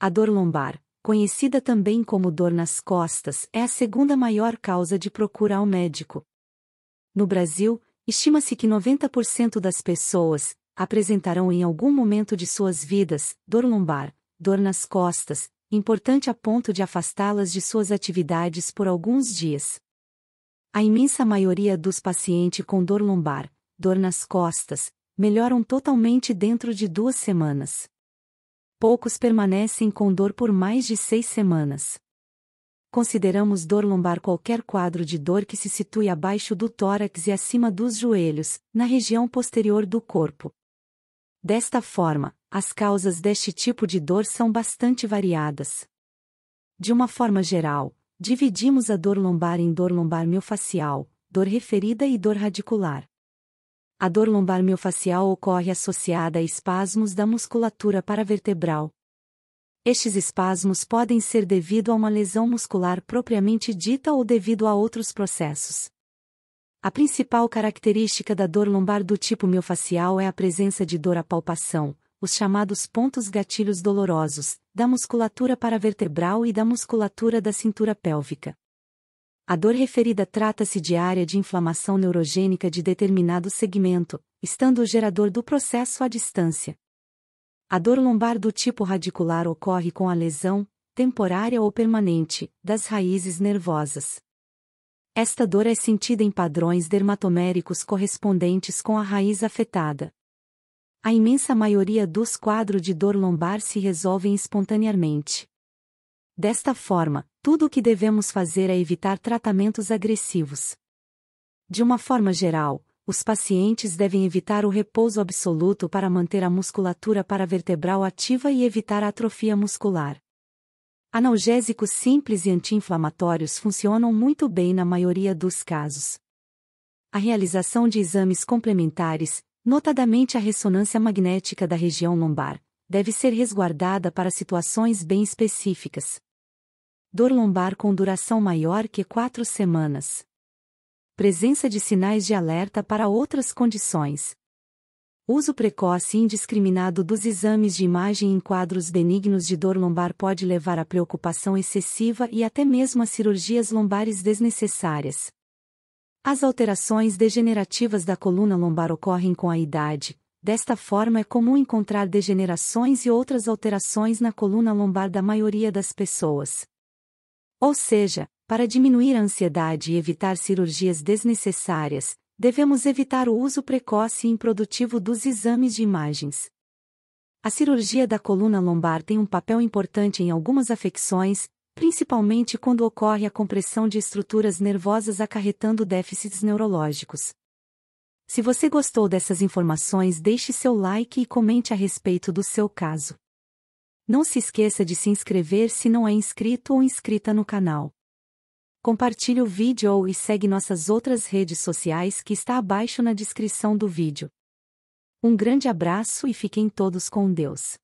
A dor lombar, conhecida também como dor nas costas, é a segunda maior causa de procura ao médico. No Brasil, estima-se que 90% das pessoas apresentarão em algum momento de suas vidas dor lombar, dor nas costas, importante a ponto de afastá-las de suas atividades por alguns dias. A imensa maioria dos pacientes com dor lombar, dor nas costas, melhoram totalmente dentro de duas semanas poucos permanecem com dor por mais de seis semanas. Consideramos dor lombar qualquer quadro de dor que se situe abaixo do tórax e acima dos joelhos, na região posterior do corpo. Desta forma, as causas deste tipo de dor são bastante variadas. De uma forma geral, dividimos a dor lombar em dor lombar miofascial, dor referida e dor radicular. A dor lombar miofacial ocorre associada a espasmos da musculatura paravertebral. Estes espasmos podem ser devido a uma lesão muscular propriamente dita ou devido a outros processos. A principal característica da dor lombar do tipo miofacial é a presença de dor à palpação, os chamados pontos gatilhos dolorosos, da musculatura paravertebral e da musculatura da cintura pélvica. A dor referida trata-se de área de inflamação neurogênica de determinado segmento, estando o gerador do processo à distância. A dor lombar do tipo radicular ocorre com a lesão, temporária ou permanente, das raízes nervosas. Esta dor é sentida em padrões dermatoméricos correspondentes com a raiz afetada. A imensa maioria dos quadros de dor lombar se resolvem espontaneamente. Desta forma, tudo o que devemos fazer é evitar tratamentos agressivos. De uma forma geral, os pacientes devem evitar o repouso absoluto para manter a musculatura paravertebral ativa e evitar a atrofia muscular. Analgésicos simples e anti-inflamatórios funcionam muito bem na maioria dos casos. A realização de exames complementares, notadamente a ressonância magnética da região lombar, deve ser resguardada para situações bem específicas dor lombar com duração maior que quatro semanas. Presença de sinais de alerta para outras condições. Uso precoce e indiscriminado dos exames de imagem em quadros benignos de dor lombar pode levar a preocupação excessiva e até mesmo a cirurgias lombares desnecessárias. As alterações degenerativas da coluna lombar ocorrem com a idade, desta forma é comum encontrar degenerações e outras alterações na coluna lombar da maioria das pessoas. Ou seja, para diminuir a ansiedade e evitar cirurgias desnecessárias, devemos evitar o uso precoce e improdutivo dos exames de imagens. A cirurgia da coluna lombar tem um papel importante em algumas afecções, principalmente quando ocorre a compressão de estruturas nervosas acarretando déficits neurológicos. Se você gostou dessas informações, deixe seu like e comente a respeito do seu caso. Não se esqueça de se inscrever se não é inscrito ou inscrita no canal. Compartilhe o vídeo e segue nossas outras redes sociais que está abaixo na descrição do vídeo. Um grande abraço e fiquem todos com Deus.